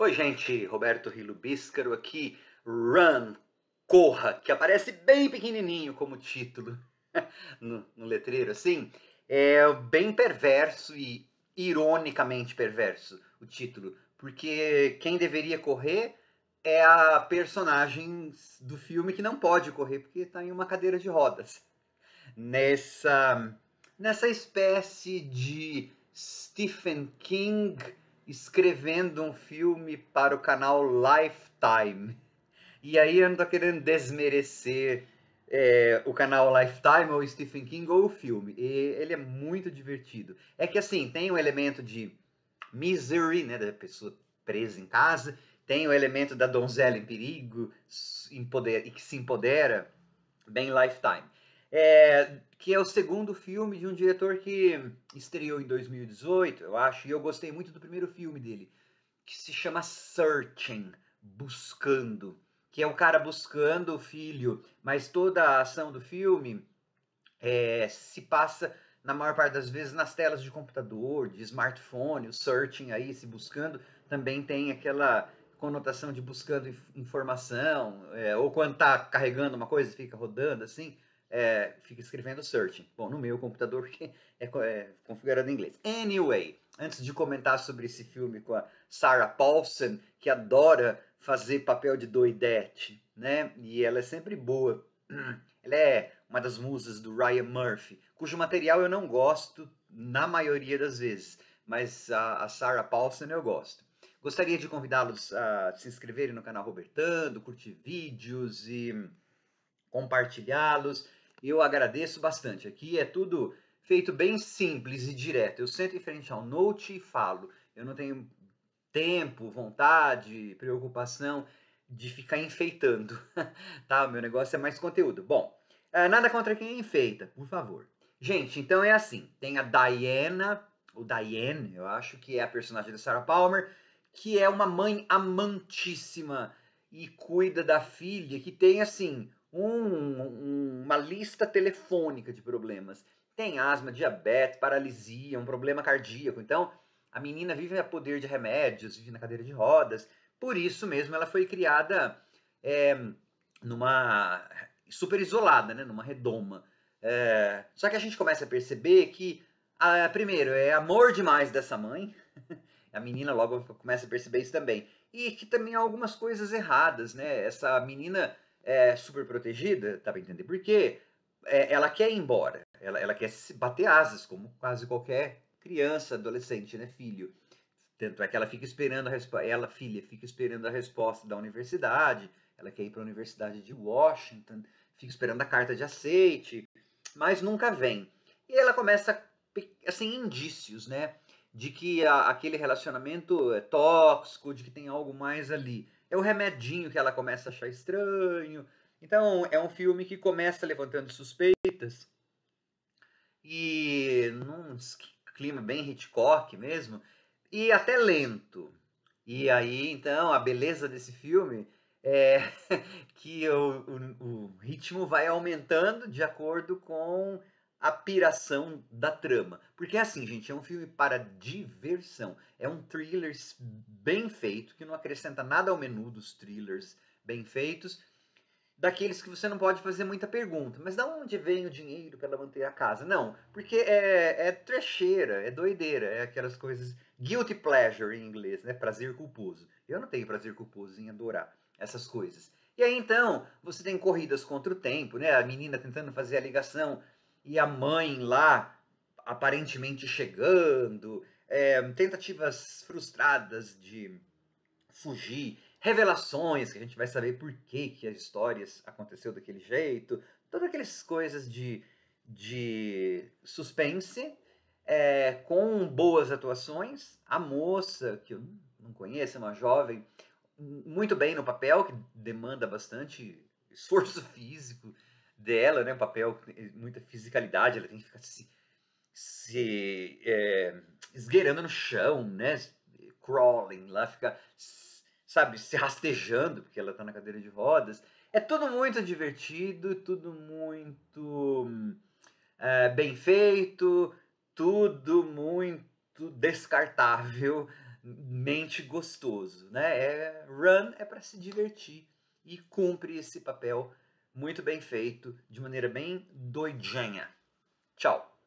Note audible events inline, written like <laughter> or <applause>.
Oi, gente, Roberto Rilo Bíscaro aqui, Run, Corra, que aparece bem pequenininho como título <laughs> no, no letreiro, assim. É bem perverso e ironicamente perverso o título, porque quem deveria correr é a personagem do filme que não pode correr porque está em uma cadeira de rodas. Nessa, nessa espécie de Stephen King escrevendo um filme para o canal Lifetime. E aí eu não tô querendo desmerecer é, o canal Lifetime ou Stephen King ou o filme. E ele é muito divertido. É que assim, tem um elemento de misery, né, da pessoa presa em casa, tem o elemento da donzela em perigo, e que se empodera, bem Lifetime. É, que é o segundo filme de um diretor que estreou em 2018, eu acho, e eu gostei muito do primeiro filme dele, que se chama Searching, Buscando, que é o cara buscando o filho, mas toda a ação do filme é, se passa, na maior parte das vezes, nas telas de computador, de smartphone, o searching aí, se buscando, também tem aquela conotação de buscando informação, é, ou quando tá carregando uma coisa, fica rodando assim, é, fica escrevendo searching. Bom, no meu computador <laughs> é, é, configurado em inglês. Anyway, antes de comentar sobre esse filme com a Sarah Paulson, que adora fazer papel de doidete, né? E ela é sempre boa. <clears throat> Ela é uma das musas do Ryan Murphy, cujo material eu não gosto na maioria das vezes, mas a, a Sarah Paulson eu gosto. Gostaria de convidá-los a se inscreverem no canal Robertando, curtir vídeos e compartilhá-los eu agradeço bastante. Aqui é tudo feito bem simples e direto. Eu sento em frente ao note e falo. Eu não tenho tempo, vontade, preocupação de ficar enfeitando, <laughs> tá? Meu negócio é mais conteúdo. Bom, eh, nada contra quem enfeita, por favor. Gente, então é assim, tem a Diana, ou Diane, eu acho que é a personagem da Sarah Palmer, que é uma mãe amantíssima e cuida da filha, que tem assim um, uma lista telefônica de problemas. Tem asma, diabetes, paralisia, um problema cardíaco. Então, a menina vive a poder de remédios, vive na cadeira de rodas. Por isso mesmo ela foi criada é, numa super isolada, né, numa redoma. É, só que a gente começa a perceber que, a, primeiro, é amor demais dessa mãe. <laughs> a menina logo começa a perceber isso também. E que também há algumas coisas erradas, né? Essa menina é, super protegida, tá pra entender por quê, é, ela quer ir embora, ela, ela quer se bater asas, como quase qualquer criança, adolescente, né, filho. Tanto é que ela fica esperando a resposta, ela, filha, fica esperando a resposta da universidade, ela quer ir para a Universidade de Washington, fica esperando a carta de aceite, mas nunca vem. E ela começa, assim, indícios, né, de que a, aquele relacionamento é tóxico, de que tem algo mais ali é o remedinho que ela começa a achar estranho. Então, é um filme que começa levantando suspeitas e num clima bem Hitchcock mesmo, e até lento. E aí, então, a beleza desse filme é <laughs> que o, o, o ritmo vai aumentando de acordo com a piração da trama. Porque é assim, gente, é um filme para diversão. É um thriller bem feito, que não acrescenta nada ao menu dos thrillers bem feitos. Daqueles que você não pode fazer muita pergunta. Mas da onde vem o dinheiro para manter a casa? Não, porque é, é trecheira, é doideira, é aquelas coisas. Guilty pleasure em inglês, né? Prazer culposo. Eu não tenho prazer culposo em adorar essas coisas. E aí então, você tem corridas contra o tempo, né? A menina tentando fazer a ligação e a mãe lá aparentemente chegando, é, tentativas frustradas de fugir, revelações que a gente vai saber por que, que as histórias aconteceu daquele jeito, todas aquelas coisas de, de suspense é, com boas atuações. A moça, que eu não conheço, é uma jovem, muito bem no papel, que demanda bastante esforço <laughs> físico, dela, né? Um papel eh, muita fisicalidade, ela tem que ficar se, se é, esgueirando no chão, né? Crawling lá, fica, sabe, se rastejando, porque ela tá na cadeira de rodas. É tudo muito divertido, tudo muito é, bem feito, tudo muito descartável, mente gostoso, né? É, run é para se divertir e cumpre esse papel muito bem feito, de maneira bem doidinha. Tchau!